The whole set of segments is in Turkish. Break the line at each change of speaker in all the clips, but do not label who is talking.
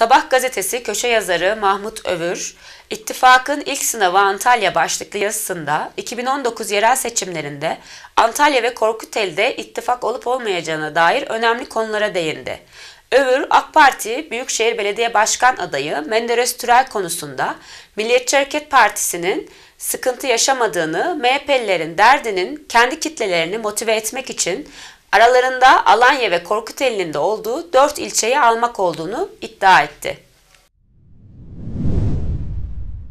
Sabah gazetesi köşe yazarı Mahmut Övür, İttifakın ilk sınavı Antalya başlıklı yazısında 2019 yerel seçimlerinde Antalya ve Korkuteli'de ittifak olup olmayacağına dair önemli konulara değindi. Övür, AK Parti Büyükşehir Belediye Başkan adayı Menderes Türel konusunda Milliyetçi Hareket Partisi'nin sıkıntı yaşamadığını, MHP'lilerin derdinin kendi kitlelerini motive etmek için aralarında Alanya ve Korkuteli'nin de olduğu 4 ilçeyi almak olduğunu iddia etti.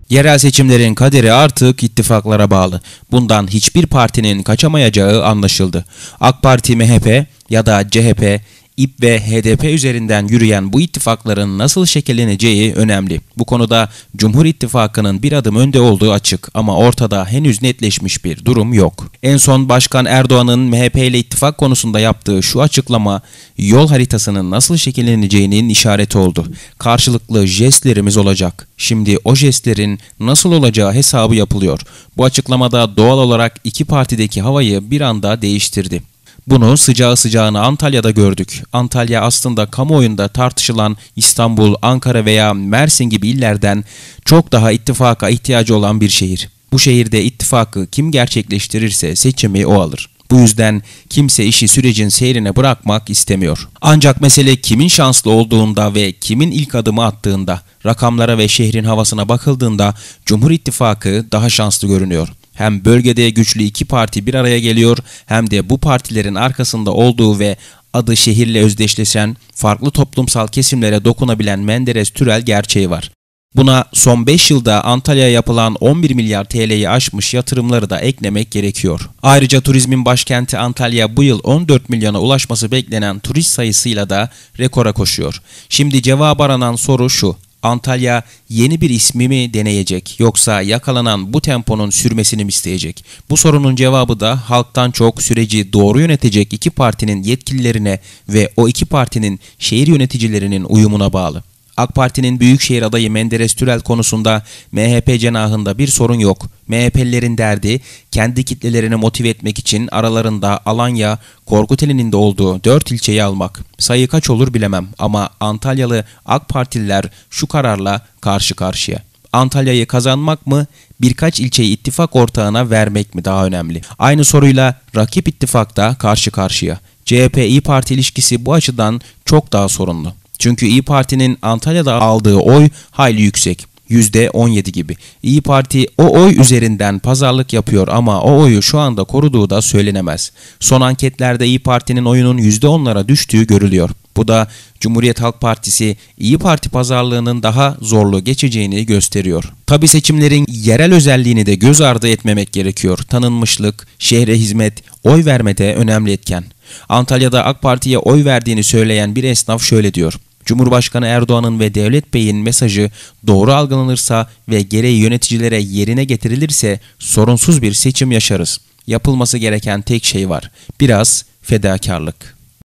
Yerel seçimlerin kaderi artık ittifaklara bağlı. Bundan hiçbir partinin kaçamayacağı anlaşıldı. AK Parti MHP ya da CHP İP ve HDP üzerinden yürüyen bu ittifakların nasıl şekilleneceği önemli. Bu konuda Cumhur İttifakı'nın bir adım önde olduğu açık ama ortada henüz netleşmiş bir durum yok. En son Başkan Erdoğan'ın MHP ile ittifak konusunda yaptığı şu açıklama yol haritasının nasıl şekilleneceğinin işareti oldu. Karşılıklı jestlerimiz olacak. Şimdi o jestlerin nasıl olacağı hesabı yapılıyor. Bu açıklamada doğal olarak iki partideki havayı bir anda değiştirdi. Bunu sıcağı sıcağına Antalya'da gördük. Antalya aslında kamuoyunda tartışılan İstanbul, Ankara veya Mersin gibi illerden çok daha ittifaka ihtiyacı olan bir şehir. Bu şehirde ittifakı kim gerçekleştirirse seçimi o alır. Bu yüzden kimse işi sürecin seyrine bırakmak istemiyor. Ancak mesele kimin şanslı olduğunda ve kimin ilk adımı attığında, rakamlara ve şehrin havasına bakıldığında Cumhur İttifakı daha şanslı görünüyor. Hem bölgede güçlü iki parti bir araya geliyor hem de bu partilerin arkasında olduğu ve adı şehirle özdeşleşen farklı toplumsal kesimlere dokunabilen Menderes Türel gerçeği var. Buna son 5 yılda Antalya'ya yapılan 11 milyar TL'yi aşmış yatırımları da eklemek gerekiyor. Ayrıca turizmin başkenti Antalya bu yıl 14 milyona ulaşması beklenen turist sayısıyla da rekora koşuyor. Şimdi cevap aranan soru şu. Antalya yeni bir ismi mi deneyecek yoksa yakalanan bu temponun sürmesini mi isteyecek? Bu sorunun cevabı da halktan çok süreci doğru yönetecek iki partinin yetkililerine ve o iki partinin şehir yöneticilerinin uyumuna bağlı. AK Parti'nin Büyükşehir adayı Menderes Türel konusunda MHP cenahında bir sorun yok. MHP'lilerin derdi kendi kitlelerini motive etmek için aralarında Alanya, Korkuteli'nin de olduğu 4 ilçeyi almak. Sayı kaç olur bilemem ama Antalyalı AK Partililer şu kararla karşı karşıya. Antalya'yı kazanmak mı, birkaç ilçeyi ittifak ortağına vermek mi daha önemli? Aynı soruyla rakip ittifakta karşı karşıya. CHP-İYİ Parti ilişkisi bu açıdan çok daha sorunlu. Çünkü İyi Parti'nin Antalya'da aldığı oy hayli yüksek. %17 gibi. İyi Parti o oy üzerinden pazarlık yapıyor ama o oyu şu anda koruduğu da söylenemez. Son anketlerde İyi Parti'nin oyunun %10'lara düştüğü görülüyor. Bu da Cumhuriyet Halk Partisi İyi Parti pazarlığının daha zorlu geçeceğini gösteriyor. Tabi seçimlerin yerel özelliğini de göz ardı etmemek gerekiyor. Tanınmışlık, şehre hizmet, oy vermede önemli etken. Antalya'da AK Parti'ye oy verdiğini söyleyen bir esnaf şöyle diyor. Cumhurbaşkanı Erdoğan'ın ve Devlet Bey'in mesajı doğru algılanırsa ve gereği yöneticilere yerine getirilirse sorunsuz bir seçim yaşarız. Yapılması gereken tek şey var. Biraz fedakarlık.